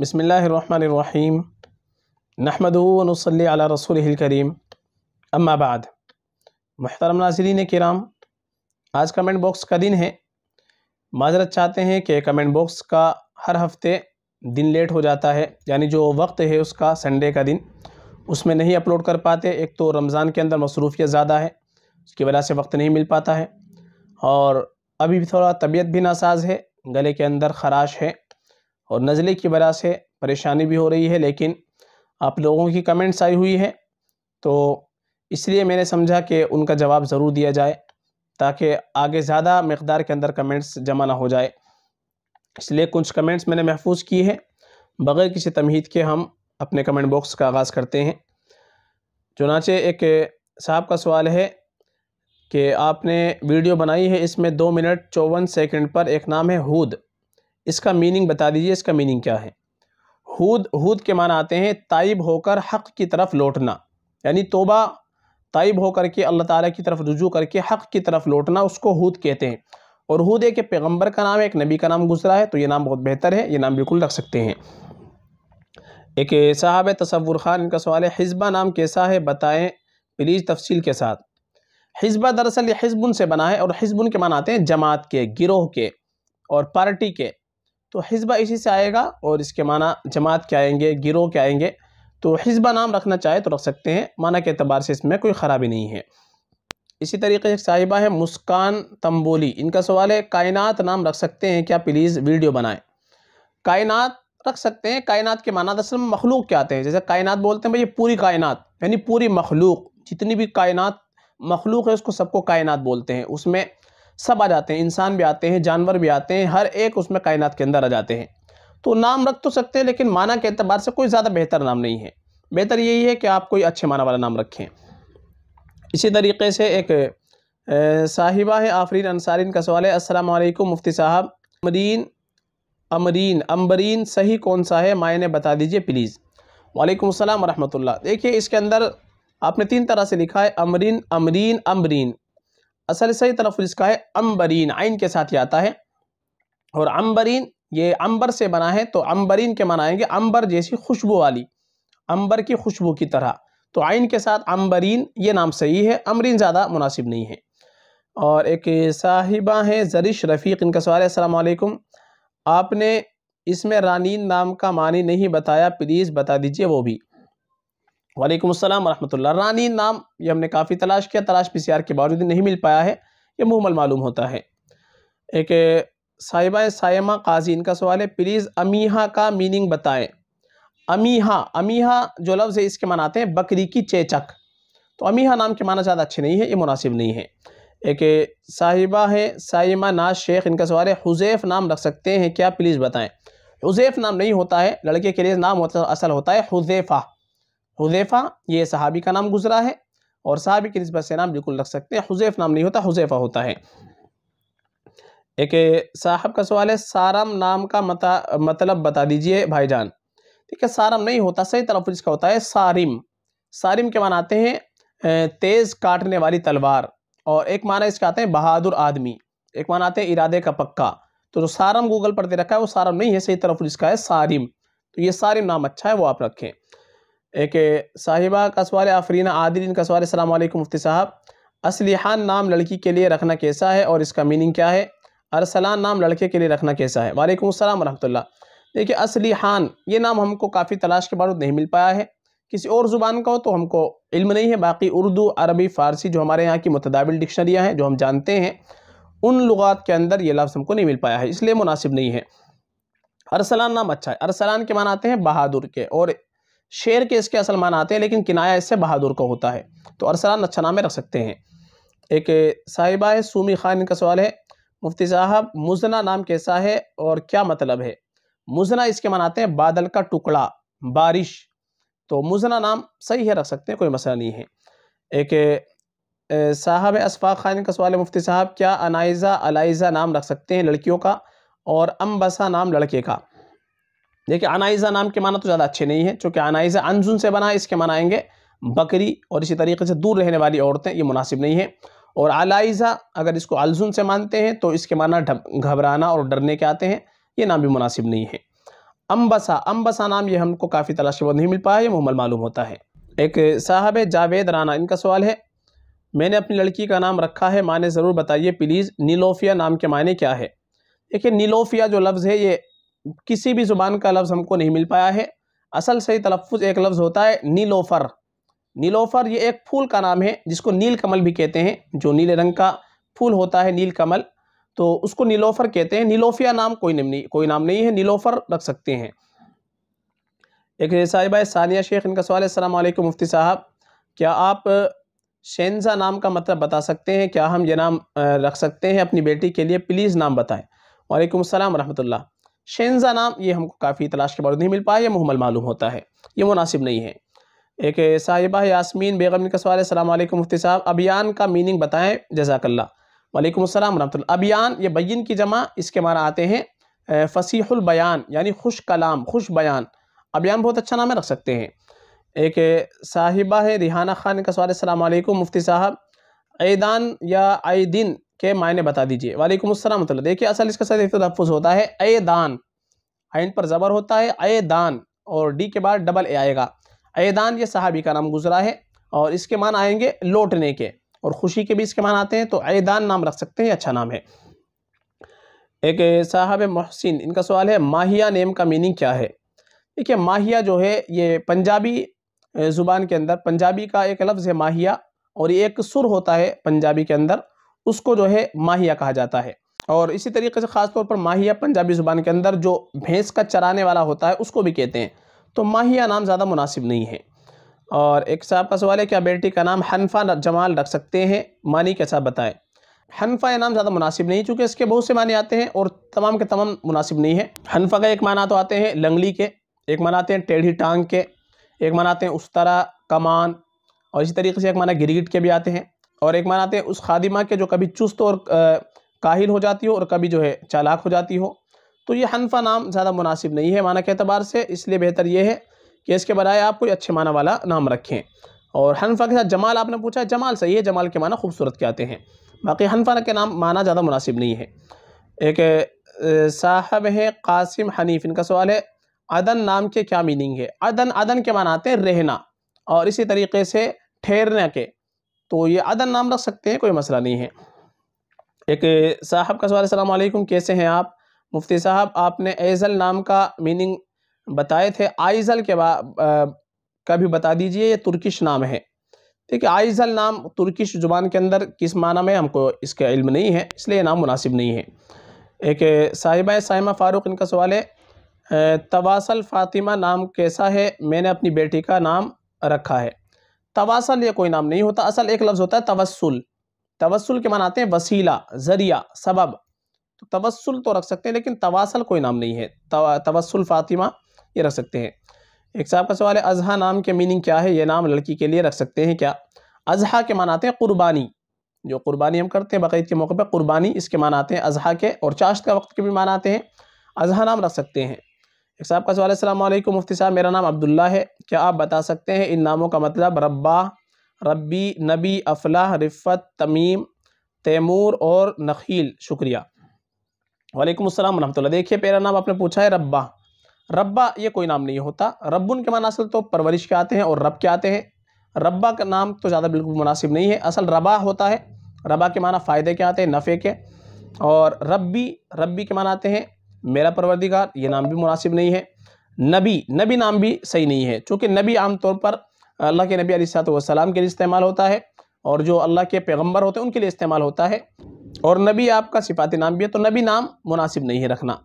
बसमीम नहमदनसल रसूल करीम अम्माबाद महतरम नाजरीन कराम आज कमेंट बॉक्स का दिन है माजरत चाहते हैं कि कमेंट बॉक्स का हर हफ्ते दिन लेट हो जाता है यानी जो वक्त है उसका संडे का दिन उसमें नहीं अपलोड कर पाते एक तो रमज़ान के अंदर मसरूफियत ज़्यादा है उसकी वजह से वक्त नहीं मिल पाता है और अभी भी थोड़ा तबीयत भी नासाज है गले के अंदर खराश है और नज़ले की वजह से परेशानी भी हो रही है लेकिन आप लोगों की कमेंट्स आई हुई है तो इसलिए मैंने समझा कि उनका जवाब ज़रूर दिया जाए ताकि आगे ज़्यादा मकदार के अंदर कमेंट्स जमा ना हो जाए इसलिए कुछ कमेंट्स मैंने महफूज किए हैं बग़ैर किसी तमहीद के हम अपने कमेंट बॉक्स का आगाज़ करते हैं चुनाचे एक साहब का सवाल है कि आपने वीडियो बनाई है इसमें दो मिनट चौवन सेकंड पर एक नाम है हूद इसका मीनिंग बता दीजिए इसका मीनिंग क्या है हूद हूद के मान आते हैं ताइब होकर हक़ की तरफ लौटना यानी तोबा ताइब होकर के अल्लाह ताला की तरफ रुजू करके हक़ की तरफ लौटना उसको हूद कहते हैं और हूद एक पैगम्बर का नाम है एक नबी का नाम गुजरा है तो ये नाम बहुत बेहतर है ये नाम बिल्कुल रख सकते हैं एक साहब तसवुर खान इनका सवाल है हिजबा नाम कैसा है बताएँ प्लीज़ तफसील के साथ हिजबा दरअसल ये हिजबुन से बना है और हिजबुन के मान आते हैं जमात के गिरोह के और पार्टी के तो हिजबा इसी से आएगा और इसके माना जमात के आएंगे गिरोह के आएंगे तो हिजबा नाम रखना चाहे तो रख सकते हैं माना के अतबार से इसमें कोई ख़राबी नहीं है इसी तरीके से साहिबा है मुस्कान तंबोली इनका सवाल है कायनात नाम रख सकते हैं क्या प्लीज़ वीडियो बनाएं कायनात रख सकते हैं कायनात के माना दरअसल मखलूक क्या आते हैं जैसे कायनात बोलते हैं भाई पूरी कायनात यानी पूरी मखलूक जितनी भी कायनात मखलूक है उसको सबको कायनात बोलते हैं उसमें सब आ जाते हैं इंसान भी आते हैं जानवर भी आते हैं हर एक उसमें कायनात के अंदर आ जाते हैं तो नाम रख तो सकते हैं लेकिन माना के अतबार से कोई ज़्यादा बेहतर नाम नहीं है बेहतर यही है कि आप कोई अच्छे माना वाला नाम रखें इसी तरीके से एक साहिबा है आफरीन अंसारीन का सवाल है असल मुफ्ती साहब अमरीन अमरीन अम्बरीन सही कौन सा है मायने बता दीजिए प्लीज़ वालेकुम अस्सलाम रहमतुल्लाह देखिए इसके अंदर आपने तीन तरह से लिखा है अमरीन अमरीन अमरीन असल सही तरफ इसका है अम्बरीन आइन के साथ ही आता है और अम्बरीन ये अंबर से बना है तो अम्बरीन के मनाएंगे अंबर जैसी खुशबू वाली अंबर की खुशबू की तरह तो आइन के साथ अम्बरीन ये नाम सही है अमरीन ज़्यादा मुनासिब नहीं है और एक साहिबा हैं जरिश रफ़ीक इनका सवाल है असलकुम आपने इसमें रानीन नाम का मानी नहीं बताया प्लीज़ बता दीजिए वो भी वालेकुम अस्सलाम वरहमतुल्लाह रानी नाम ये हमने काफ़ी तलाश किया तलाश पीसीआर के बावजूद नहीं मिल पाया है ये मुहमल मालूम होता है एक साहिबा सायमा काजी इनका सवाल है प्लीज़ अमीहा का मीनिंग बताएं अमीहा अमीहा जो लफ्ज़ है इसके मनाते हैं बकरी की चेचक तो अमीहा नाम के माना ज़्यादा अच्छे नहीं है ये मुनासिब नहीं है एक साहिबा है साइमा नाज शेख इनका सवाल है हुजैफ नाम रख सकते हैं क्या प्लीज़ बताएँ हुजैफ नाम नहीं होता है लड़के के लिए नाम होता असल होता है हुजैफ़ा हुजैफा ये सहाबी का नाम गुजरा है और सहाबी की नस्बत से नाम बिल्कुल रख सकते हैं हुजैफ नाम नहीं होता हुजैफा होता है एक साहब का सवाल है सारम नाम का मता मतलब बता दीजिए भाईजान ठीक है सारम नहीं होता सही तरफ इसका होता है सारिम सारिम के मान आते हैं तेज़ काटने वाली तलवार और एक माना इसका आते हैं बहादुर आदमी एक मान आते हैं इरादे का पक्का तो जो सारम गूगल पर दे रखा है वो सारम नहीं है सही तरफ इसका है सारिम तो ये सारिम नाम अच्छा है वो आप रखें एक साहिबा सवाल आफरीन आदिल कसवार अलैक् मुफ्ती साहब असलिहान नाम लड़की के लिए रखना कैसा है और इसका मीनिंग क्या है अरसलान नाम लड़के के लिए रखना कैसा है वालेकुम अस्सलाम वरहमतुल्ला देखिए असलिहान ये नाम हमको काफ़ी तलाश के बाद नहीं मिल पाया है किसी और ज़ुबान का हो तो हमको इल्म नहीं है बाकी उर्दू अरबी फ़ारसी जो हमारे यहाँ की मतदाबिल डिक्शनरियाँ हैं जो हम जानते हैं उन लुगात के अंदर ये लफ्ज़ हमको नहीं मिल पाया है इसलिए मुनासिब नहीं है अरसलान नाम अच्छा है अरसलान के मान आते हैं बहादुर के और शेर के इसके असल मान आते हैं लेकिन किनाया इससे बहादुर का होता है तो अरसलान अच्छा नाम रख सकते हैं एक साहिबा है सूमी खान इनका सवाल है मुफ्ती साहब मुजना नाम कैसा है और क्या मतलब है मुजना इसके मनाते हैं बादल का टुकड़ा बारिश तो मुजना नाम सही है रख सकते हैं कोई मसला नहीं है एक साहब अशफाक खान का सवाल है मुफ्ती साहब क्या अनाइज़ा अलाइज़ा नाम रख सकते हैं लड़कियों का और अम्बसा नाम लड़के का देखिए अनाइजा नाम के माना तो ज़्यादा अच्छे नहीं है चूँकि अनाइजा अनजुन से बना है इसके माना आएंगे बकरी और इसी तरीके से दूर रहने वाली औरतें ये मुनासिब नहीं है और अलाइजा अगर इसको अलजुन से मानते हैं तो इसके माना घबराना और डरने के आते हैं ये नाम भी मुनासिब नहीं है अम्बसा अम्बसा नाम ये हमको काफ़ी तलाश के बाद नहीं मिल पाया ये मुहमल मालूम होता है एक साहब जावेद राना इनका सवाल है मैंने अपनी लड़की का नाम रखा है माने ज़रूर बताइए प्लीज़ नीलोफिया नाम के मायने क्या है देखिए नीलोफिया जो लफ्ज़ है ये किसी भी ज़ुबान का लफ्ज़ हमको नहीं मिल पाया है असल सही तलफ़ एक लफ्ज़ होता है नीलोफ़र नीलोफ़र ये एक फूल का नाम है जिसको नील कमल भी कहते हैं जो नीले रंग का फूल होता है नील कमल तो उसको नीलोफ़र कहते हैं नीलोफिया नाम कोई नहीं कोई नाम नहीं है नीलोफ़र रख सकते हैं एक साहिबा सानिया शेख इनका सवाल है अलैक्म मुफ्ती साहब क्या आप शेंजा नाम का मतलब बता सकते हैं क्या हम ये नाम रख सकते हैं अपनी बेटी के लिए प्लीज़ नाम बताएँ वालेकुम अस्सलाम रहमतुल्लाह शेंजा नाम ये हमको काफ़ी तलाश के बाद नहीं मिल पाया ये मुहमल मालूम होता है ये मुनासिब नहीं है एक साहिबा यासमीन बेगम का सवाल है मुफ्ती साहब अभियान का मीनिंग बताएं जजाकल्ला वालेकुम अस्सलाम रहमतुल्ला अभियान ये बयान की जमा इसके माना आते हैं फसीहुल बयान यानी खुश कलाम खुश बयान अभियान बहुत अच्छा नाम है रख सकते हैं एक साहिबा है रिहाना खान का सवाल सलामकुम मुफ्ती साहब ऐदान या आए दिन के मायने बता दीजिए वालेकुम असलम मतलब देखिए असल इसका सही एक तलफ़ होता है ए दान आइन पर ज़बर होता है ए दान और डी के बाद डबल ए आएगा ए दान ये सहाबी का नाम गुजरा है और इसके मान आएंगे लौटने के और खुशी के भी इसके मान आते हैं तो ए दान नाम रख सकते हैं अच्छा नाम है एक साहब मोहसिन इनका सवाल है माहिया नेम का मीनिंग क्या है देखिए माहिया जो है ये पंजाबी ज़ुबान के अंदर पंजाबी का एक लफ्ज़ है माहिया और ये एक सुर होता है पंजाबी के अंदर उसको जो है माहिया कहा जाता है और इसी तरीके से ख़ासतौर पर माहिया पंजाबी ज़ुबान के अंदर जो भैंस का चराने वाला होता है उसको भी कहते हैं तो माहिया नाम ज़्यादा मुनासिब नहीं है और एक साहब का सवाल है क्या बेटी का नाम हनफा जमाल रख सकते हैं मानी के साथ बताएं हनफा यह नाम ज़्यादा मुनासिब नहीं चूँकि इसके बहुत से माने आते हैं और तमाम के तमाम मुनासिब नहीं है हनफा का एक माना तो आते हैं लंगली के एक माना आते हैं टेढ़ी टांग के एक माना आते हैं उस तरह कमान और इसी तरीके से एक माना गिरगिट के भी आते हैं और एक मानाते हैं उस खादिमा के जो कभी चुस्त और काहिल हो जाती हो और कभी जो है चालाक हो जाती हो तो ये हनफा नाम ज़्यादा मुनासिब नहीं है माना के अतबार से इसलिए बेहतर ये है कि इसके बजाय आप कोई अच्छे माना वाला नाम रखें और हनफा के साथ जमाल आपने पूछा जमाल सही है जमाल के माना खूबसूरत के आते हैं बाकी हनफा के नाम माना ज़्यादा मुनासिब नहीं है एक साहब हैं कासिम हनीफ इनका सवाल है अदन नाम के क्या मीनिंग है अदन अदन के माना आते हैं रहना और इसी तरीके से ठहरने के तो ये अदर नाम रख सकते हैं कोई मसला नहीं है एक साहब का सवाल सलामकुम कैसे हैं आप मुफ्ती साहब आपने एजल नाम का मीनिंग बताए थे आइज़ल के बाद का भी बता दीजिए ये तुर्किश नाम है ठीक है आइज़ल नाम तुर्किश ज़ुबान के अंदर किस माना में हमको इसका इल्म नहीं है इसलिए नाम मुनासिब नहीं है एक साहिबा साइमा फ़ारूक इनका सवाल है तवासल फ़ातिमा नाम कैसा है मैंने अपनी बेटी का नाम रखा है तवासल यह कोई नाम नहीं होता असल एक लफ्ज़ होता है तवसल तवसल के मान आते हैं वसीला जरिया सबब तो तवसल तो रख सकते हैं लेकिन तवासल कोई नाम नहीं है तवसल फ़ातिमा ये रख सकते हैं एक साहब का सवाल है अजहा नाम के मीनिंग क्या है ये नाम लड़की के लिए रख सकते हैं क्या अजहा के मान आते हैं कुरबानी जो कुरबानी हम करते हैं बकरीद के मौके पर कुरबानी इसके मान आते हैं अजहा के और चाश्त का वक्त के भी मान आते हैं अजहा नाम रख सकते हैं एक साहब का सवाल असलम मुफ्ती साहब मेरा नाम अब्दुल्ला है क्या आप बता सकते हैं इन नामों का मतलब रब्बा रब्बी नबी अफलाह रिफ़त तमीम तैमूर और नखील शुक्रिया वालेकुम अस्सलाम वरहमतुल्ला देखिए पहला नाम आपने पूछा है रब्बा रब्बा ये कोई नाम नहीं होता रब्बुन के मान असल तो परवरिश के आते हैं और रब के आते हैं रब्बा का नाम तो ज़्यादा बिल्कुल मुनासिब नहीं है असल रबा होता है रबा के माना फ़ायदे के आते हैं नफ़े के और रब्बी रब्बी के माना आते हैं मेरा परवरदिगार ये नाम भी मुनासिब नहीं है नबी नबी नाम भी सही नहीं है चूँकि नबी आमतौर पर अल्लाह के नबी सलाम के लिए इस्तेमाल होता है और जो अल्लाह के पैगम्बर होते हैं उनके लिए इस्तेमाल होता है और नबी आपका सिफाती नाम भी है तो नबी नाम मुनासिब नहीं है रखना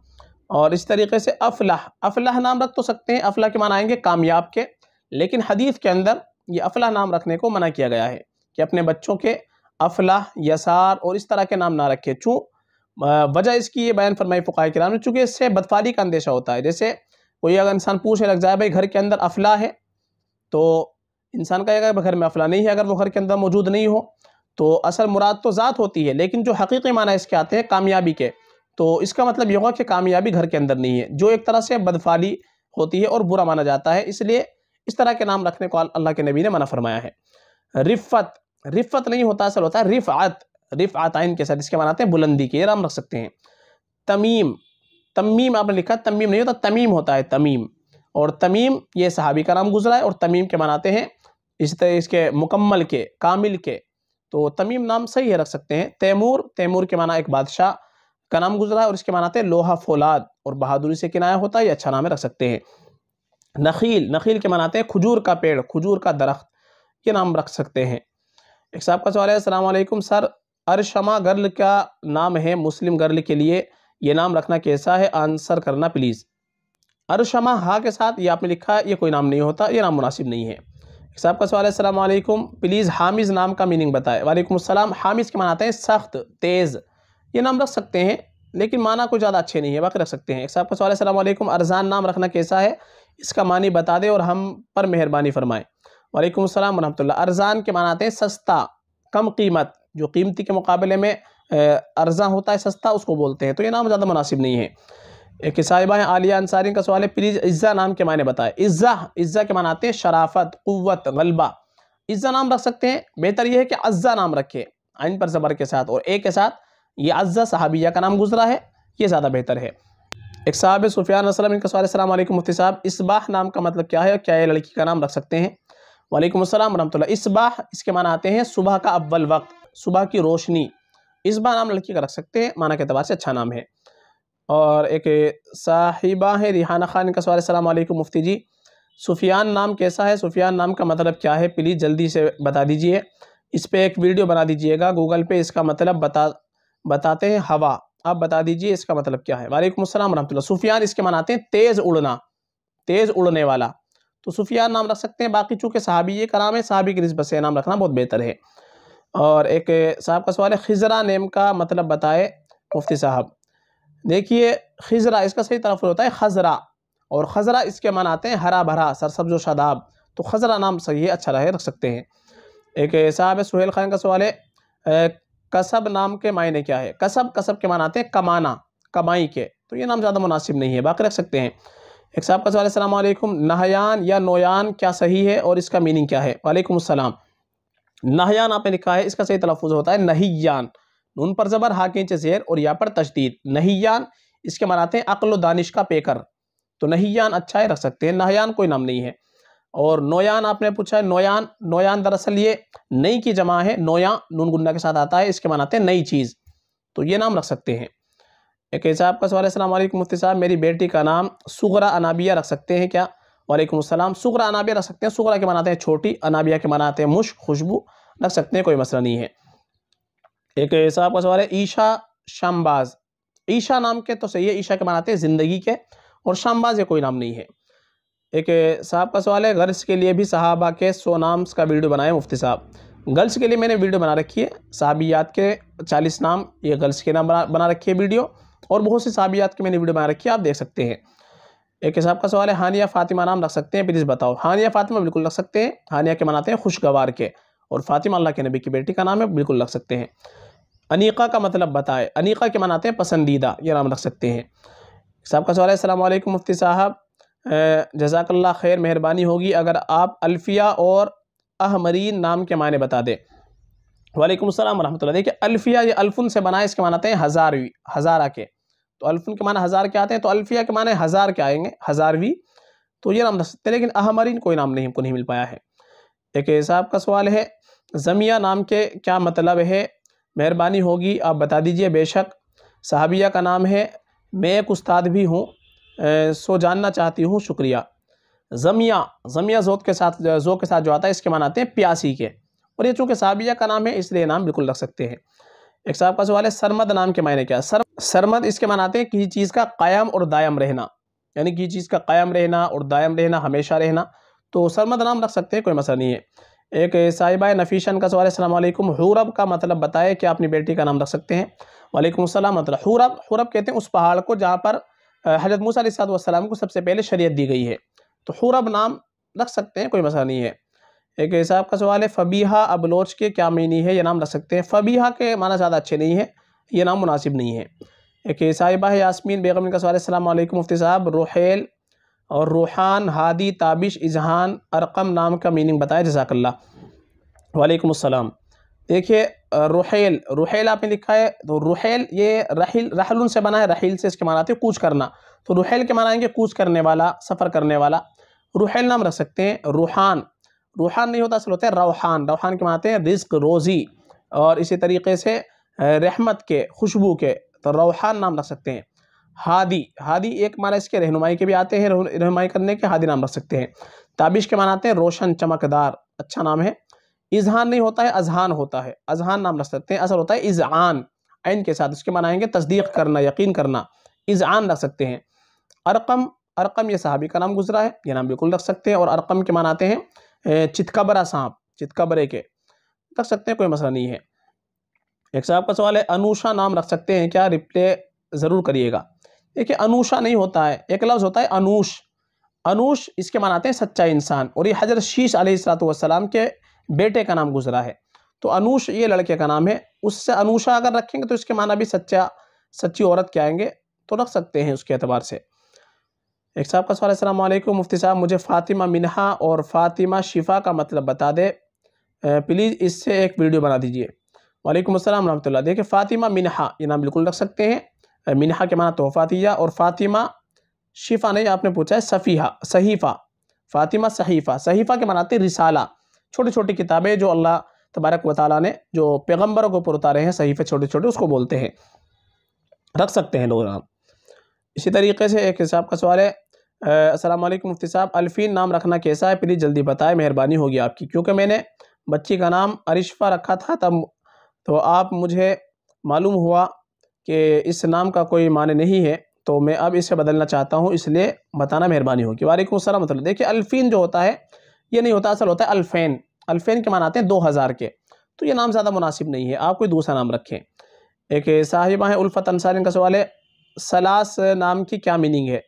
और इस तरीके से अफलाह अफलाह नाम रख तो सकते हैं अफलाह के माना आएंगे कामयाब के लेकिन हदीस के अंदर ये अफलाह नाम रखने को मना किया गया है कि अपने बच्चों के अफलाह यसार और इस तरह के नाम ना रखें चूँ वजह इसकी ये बयान फरमाई फ़ुकाय कराम ने चूँकि इससे बदफ़ाली का अंदेशा होता है जैसे कोई अगर इंसान पूछे लग जाए भाई घर के अंदर अफला है तो इंसान कहेगा घर में अफला नहीं है अगर वो घर के अंदर मौजूद नहीं हो तो असल मुराद तो ज़ात होती है लेकिन जो हकीकी माना इसके आते हैं कामयाबी के तो इसका मतलब ये होगा कि कामयाबी घर के अंदर नहीं है जो एक तरह से बदफाली होती है और बुरा माना जाता है इसलिए इस तरह के नाम रखने को अल्लाह के नबी ने मना फरमाया है रिफ़त रिफ़त नहीं होता असल होता है रिफ़त रिफ आताइन के साथ इसके बनाते हैं बुलंदी के राम रख सकते हैं तमीम तमीम आपने लिखा तमीम नहीं होता तमीम होता है तमीम और तमीम ये सहाबी का नाम गुजरा है और तमीम के मनाते हैं इस तरह इसके मुकम्मल के कामिल के तो तमीम नाम सही है रख सकते हैं तैमूर तैमूर के माना एक बादशाह का नाम गुजरा है और इसके मनाते हैं लोहा फौलाद और बहादुरी से किनाया होता है ये अच्छा नाम है रख सकते हैं नखील नखील के मनाते हैं खजूर का पेड़ खजूर का दरख्त ये नाम रख सकते हैं एक साहब का सवाल है असलम सर अरशमा गर्ल का नाम है मुस्लिम गर्ल के लिए ये नाम रखना कैसा है आंसर करना प्लीज़ अरशमा हा के साथ ये आपने लिखा है ये कोई नाम नहीं होता ये नाम मुनासिब नहीं है साहब का सवाल असल प्लीज़ हामिज़ नाम का मीनिंग बताएं वालेकुम अस्सलाम हामिज़ के मनाते हैं सख्त तेज़ ये नाम रख सकते हैं लेकिन माना कोई ज़्यादा अच्छे नहीं है बाकी रख सकते हैं साहब का सवाल है सलामकुम अरजान नाम रखना कैसा है इसका मानी बता दें और हम पर मेहरबानी फरमाएँ वालेकुम अल्लाम वरहमल अरजान के मनाते हैं सस्ता कम कीमत जो कीमती के मुकाबले में अर्जा होता है सस्ता उसको बोलते हैं तो ये नाम ज़्यादा मुनासिब नहीं है एक साहिबा आलिया अंसारी का सवाल है प्लीज़ इज़्ज़ा नाम के मायने बताए इज़्ज़ा इज़्ज़ा के माना आते हैं शराफत क़वत गलबा इज़्ज़ा नाम रख सकते हैं बेहतर यह है कि अज्ज़ा नाम रखे आइन पर ज़बर के साथ और ए के साथ ये अज्ज़ा साहबिया का नाम गुजरा है ये ज़्यादा बेहतर है एक साहब सुफियान असलम इनका सवाल असल मुफ्ती साहब इसबाह नाम का मतलब क्या है और क्या ये लड़की का नाम रख सकते हैं वालेकुम अस्सलाम इस इसबाह इसके माना आते हैं सुबह का अव्वल वक्त सुबह की रोशनी इस बार नाम लड़की का रख सकते हैं माना के अतबार से अच्छा नाम है और एक साहिबा है रिहाना खान का सवाल सलाम अलैकुम मुफ्ती जी सुफियान नाम कैसा है सुफियान नाम का मतलब क्या है प्लीज़ जल्दी से बता दीजिए इस पर एक वीडियो बना दीजिएगा गूगल पे इसका मतलब बता बताते हैं हवा आप बता दीजिए इसका मतलब क्या है वालेकुम असलम वरहमल सुफियान इसके मनाते हैं तेज़ उड़ना तेज़ उड़ने वाला तो सुफियान नाम रख सकते हैं बाकी चूँकि सहाबी कराम है सहाबी की नस्बत से नाम रखना बहुत बेहतर है और एक साहब का सवाल है खिजरा नेम का मतलब बताए मुफ्ती साहब देखिए खिजरा इसका सही तरफ़ होता है खजरा और खजरा इसके मान आते हैं हरा भरा सरसब जो शादाब तो खजरा नाम सही अच्छा रहे रख सकते हैं एक साहब है सुहेल खान का सवाल है कसब नाम के मायने क्या है कसब कसब के मान आते हैं कमाना कमाई के तो ये नाम ज़्यादा मुनासिब नहीं है बाकी रख सकते हैं एक साहब का सवाल है अलैक्म नहयान या नोयान क्या सही है और इसका मीनिंग क्या है वालेकुम असलम नहयान आपने लिखा है इसका सही तलफ़ुज होता है नहीयान नून पर ज़बर हाकिन चेर और यहाँ पर तशदीद नहीयान इसके मनाते हैं अकल दानिश का पेकर तो नहीयान अच्छा है रख सकते हैं नहयान कोई नाम नहीं है और नोयान आपने पूछा है नोयान नोयान दरअसल ये नई की जमा है नोया नून गुंडा के साथ आता है इसके मनाते हैं नई चीज़ तो ये नाम रख सकते हैं एक ऐसा आपका सवाल है मुफ्ती साहब मेरी बेटी का नाम सुगरा अनाबिया रख सकते हैं क्या वालेकुम असलम सुगरा अनाबिया रख सकते हैं सुगरा के मनाते हैं छोटी अनाबिया के मनाते हैं मुश्क खुशबू रख सकते हैं कोई मसला नहीं है एक ऐसा आपका सवाल है ईशा शामबाज ईशा नाम के तो सही है ईशा के बनाते हैं ज़िंदगी के और शामबाज ये कोई नाम नहीं है एक साहब का सवाल है गर्ल्स के लिए भी सहाबा के सो नाम्स का वीडियो बनाए मुफ्ती साहब गर्ल्स के लिए मैंने वीडियो बना रखी है सहाबियात के चालीस नाम ये गर्ल्स के नाम बना बना रखी है वीडियो और बहुत सी सहाबियात के मैंने वीडियो बना रखी है आप देख सकते हैं एक साहब का सवाल है हानिया फातिमा नाम रख सकते हैं प्लीज़ बताओ हानिया फातिमा बिल्कुल रख सकते हैं हानिया के मनाते हैं खुशगवार के और फ़ातिमा अल्लाह के नबी की बेटी का नाम है बिल्कुल रख सकते हैं अनीका का मतलब बताए अनीका के मनाते हैं पसंदीदा ये नाम रख सकते हैं साहब का सवाल है अलमैकम मुफ्ती साहब जजाकल्ला खैर मेहरबानी होगी अगर आप अल्फ़िया और अहमरीन नाम के मायने बता दें वालेकुम अस्सलाम वरहमतुल्लाह देखिए अल्फ़िया ये अल्फ़ुन से बना है इसके मानाते हैं हज़ारवी हज़ारा के तो अल्फ़ुन के माने हज़ार के आते हैं तो अल्फ़िया के माने हज़ार के आएंगे हज़ारवी तो ये नाम रख सकते हैं लेकिन अहमरीन कोई नाम नहीं हमको नहीं मिल पाया है देखिए साहब का सवाल है जमिया नाम के क्या मतलब है मेहरबानी होगी आप बता दीजिए बेशक साहबिया का नाम है मैं एक उस्ताद भी हूँ सो जानना चाहती हूँ शुक्रिया जमिया जमिया जोत के साथ जो के साथ जो आता है इसके मान आते हैं प्यासी के और ये चूँकि साहबिया का नाम है इसलिए नाम बिल्कुल रख सकते हैं एक साहब का सवाल है सरमद नाम के मायने क्या सर सरमद इसके मान आते हैं किसी चीज़ का कायम और दायम रहना यानी किसी चीज़ का कायम रहना और दायम रहना हमेशा रहना तो सरमद नाम रख सकते हैं कोई मसला नहीं है एक साहिबा नफीशन का सवाल असलम हूरब का मतलब बताए कि अपनी बेटी का नाम रख सकते हैं वालेकुम असलम मतलब हूरब हूरब कहते हैं उस पहाड़ को जहाँ पर हजरत मूसा वसलाम को सबसे पहले शरीय दी गई है तो हूरब नाम रख सकते हैं कोई मसला नहीं है एक साहब का सवाल है फ़बीहा अबलोच के क्या मीनी है यह नाम रख सकते हैं फ़बीहा के माना ज़्यादा अच्छे नहीं है ये नाम मुनासिब नहीं है एक साहिबा है यासमीन बेगम का सवाल अल्लाम मुफ्ती साहब रोहेल और रूहान हादी ताबिश इजहान अरकम नाम का मीनिंग बताया जजाकल्ला वालेकुम अस्सलाम देखिए रुहेल रुहेल आपने लिखा है तो रुहेल ये रहिल रहलुन से बना है रहिल से इसके मनाते हैं कूच करना तो रुहेल के माना आएंगे कूच करने वाला सफ़र करने वाला रुहेल नाम रख सकते हैं रूहान रूहान नहीं होता असल होता है रूहान रूहान के मनाते हैं रिस्क रोज़ी और इसी तरीके से रहमत के खुशबू के तो रूहान नाम रख सकते हैं हादी हादी एक माना इसके रहनुमाई के भी आते हैं रहनुमाई करने के हादी नाम रख सकते हैं ताबिश के मानाते हैं रोशन चमकदार अच्छा नाम है इजहान नहीं होता है अजहान होता है अजहान नाम रख सकते हैं असर होता है इजआन आइन के साथ उसके मनाएंगे तस्दीक करना यकीन करना इजान रख सकते हैं अरकम अरकम ये साहबी का नाम गुजरा है ये नाम बिल्कुल रख सकते हैं और अरकम के मनाते हैं चितकाबरा सांप चितकाबरे के रख सकते हैं कोई मसला नहीं है एक साहब का सवाल है अनूषा नाम रख सकते हैं क्या रिप्ले ज़रूर करिएगा देखिए अनुषा नहीं होता है एक लफ्ज़ होता है अनूश अनूश इसके मनाते हैं सच्चा इंसान और ये हजरत शीश सलाम के बेटे का नाम गुजरा है तो अनूश ये लड़के का नाम है उससे अनूशा अगर रखेंगे तो इसके माना भी सच्चा सच्ची औरत के आएंगे तो रख सकते हैं उसके अतबार से एक साहब का सवाल असलम मुफ्ती साहब मुझे फ़ातिमा मिनहा और फ़ातिमा शिफा का मतलब बता दे प्लीज़ इससे एक वीडियो बना दीजिए वालेकुम असल वरह देखिए फ़ातिमा मिनहा ये नाम बिल्कुल रख सकते हैं मिनहा के माना तो फातिया और फातिमा शिफा नहीं आपने पूछा है सफ़ीहा सहीफ़ा फातिमा सहीफ़ा सहीफ़ा के मनाते रिसाला छोटी छोटी किताबें जो अल्लाह तबारक व ताली ने जो पैगम्बरों को पर उतारे हैं सहीफ़े छोटे छोटे उसको बोलते हैं रख सकते हैं लोग नाम इसी तरीके से एक हिसाब का सवाल है असलम मुफ्ती साहब अल्फीन नाम रखना कैसा है प्लीज़ जल्दी बताएं मेहरबानी होगी आपकी क्योंकि मैंने बच्ची का नाम अरिशफ़ा रखा था तब तो आप मुझे मालूम हुआ कि इस नाम का कोई माने नहीं है तो मैं अब इसे बदलना चाहता हूँ इसलिए बताना मेहरबानी होगी वालेकुम सलाम मतलब देखिए अल्फ़ीन जो होता है ये नहीं होता असल होता है अल्फ़ैन अल्फ़ैन के माना आते हैं दो हज़ार के तो ये नाम ज़्यादा मुनासिब नहीं है आप कोई दूसरा नाम रखें एक साहिबा है उल्फ़त अनसार इनका सवाल है सलास नाम की क्या मीनिंग है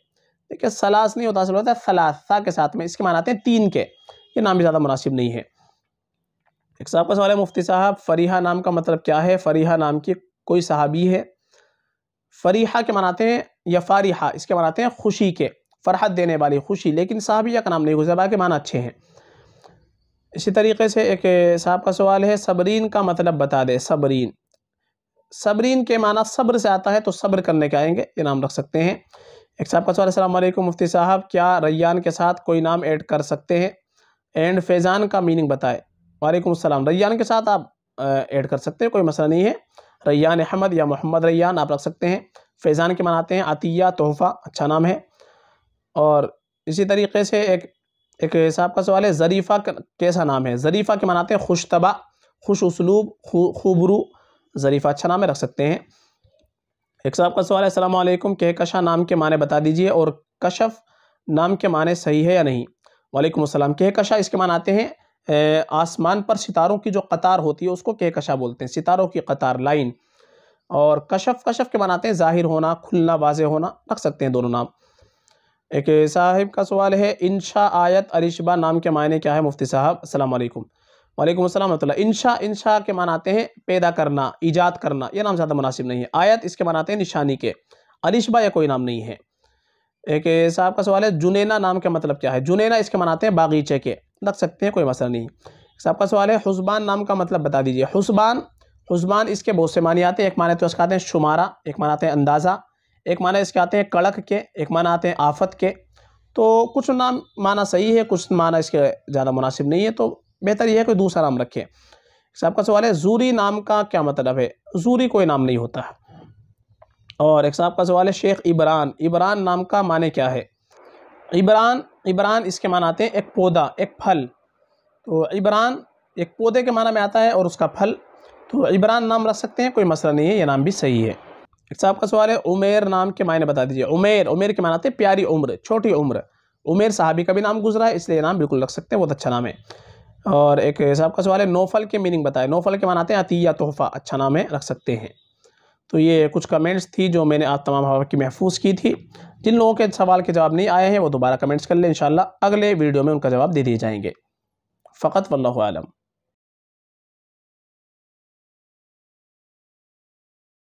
देखिए सलास नहीं होता असल होता है सलासा के साथ में इसके मान आते हैं तीन के ये नाम भी ज़्यादा मुनासिब नहीं है एक साहब का सवाल है मुफ्ती साहब फरीहा नाम का मतलब क्या है फरीहा नाम की कोई साहबी है फरीहा के मनाते हैं या फारिहा इसके मनाते हैं खुशी के फरहत देने वाली खुशी लेकिन साहबिया का नाम नहीं गुज़रबा के माना अच्छे हैं इसी तरीके से एक साहब का सवाल है सबरीन का मतलब बता दे सबरीन सबरीन के माना सब्र से आता है तो सब्र करने के आएंगे ये नाम रख सकते हैं एक साहब का सवाल असलम मुफ्ती साहब क्या रैयान के साथ कोई नाम ऐड कर सकते हैं एंड फैज़ान का मीनिंग बताए वालेकुम सलाम रैयान के साथ आप ऐड कर सकते हैं कोई मसला नहीं है रैयान अहमद या मोहम्मद रैयान आप रख सकते हैं फैज़ान के मनाते हैं अतिया तोहफ़ा अच्छा नाम है और इसी तरीके से एक एक हिसाब का सवाल है ज़रीफ़ा कैसा नाम है ज़रीफ़ा के मनाते हैं खुशतबा खुश उसलूब खूबरू ज़रीफ़ा अच्छा नाम है रख सकते हैं एक साहब का सवाल है असलम कहकशा नाम के माने बता दीजिए और कशफ नाम के माने सही है या नहीं वालेकुम असलम कहकशा इसके मान आते हैं आसमान पर सितारों की जो कतार होती है उसको कहकशा बोलते हैं सितारों की कतार लाइन और कशफ कशफ के बनाते हैं ज़ाहिर होना खुलना वाज होना रख सकते हैं दोनों नाम एक साहिब का सवाल है इनशा आयत अरिशबा नाम के मायने क्या है मुफ्ती साहब अल्लाम वालेकुम अस्सलाम वरहमल इंशा इनशा के मनाते हैं पैदा करना ईजाद करना यह नाम ज़्यादा मुनासिब नहीं है आयत इसके मनाते हैं निशानी के अरिशबा यह कोई नाम नहीं है एक साहब का सवाल है जुनेना नाम का मतलब क्या है जुनेना इसके मनाते हैं बागीचे के रख सकते हैं कोई मसला नहीं साहब का सवाल है हुस्बान नाम का मतलब बता दीजिए हुसबान हसबान इसके बहुत से माने आते हैं एक माने तो इसके आते हैं शुमारा एक माने आते हैं अंदाज़ा एक माना इसके आते हैं कड़क के एक माना आते हैं आफत के तो कुछ नाम माना सही है कुछ माना इसके ज़्यादा मुनासिब नहीं है तो बेहतर यह है कोई दूसरा नाम रखें साहब का सवाल है जूरी नाम का क्या मतलब है जूरी कोई नाम नहीं होता है और एक साहब का सवाल है शेख इबरान इबरान नाम का माने क्या है इबरान इबरान इसके मान आते हैं एक पौधा एक फल तो इबरान एक पौधे के माना में आता है और उसका फल तो इबरान नाम रख सकते हैं कोई मसला नहीं है ये नाम भी सही है एक साहब का सवाल है उमेर नाम के मायने बता दीजिए उमेर उमेर के मानाते आते हैं प्यारी उम्र छोटी उम्र उमेर साहबी का भी नाम गुजरा है इसलिए नाम बिल्कुल रख सकते हैं बहुत अच्छा नाम है और एक साहब का सवाल है नोफल के मीनिंग बताए नोफल के मानाते हैं अतिया तोहफ़ा अच्छा नाम है रख सकते हैं तो ये कुछ कमेंट्स थी जो मैंने आज तमाम हवा की महफूज की थी जिन लोगों के सवाल के जवाब नहीं आए हैं वो दोबारा कमेंट्स कर लें इन अगले वीडियो में उनका जवाब दे दिए जाएंगे फ़कत वल्लम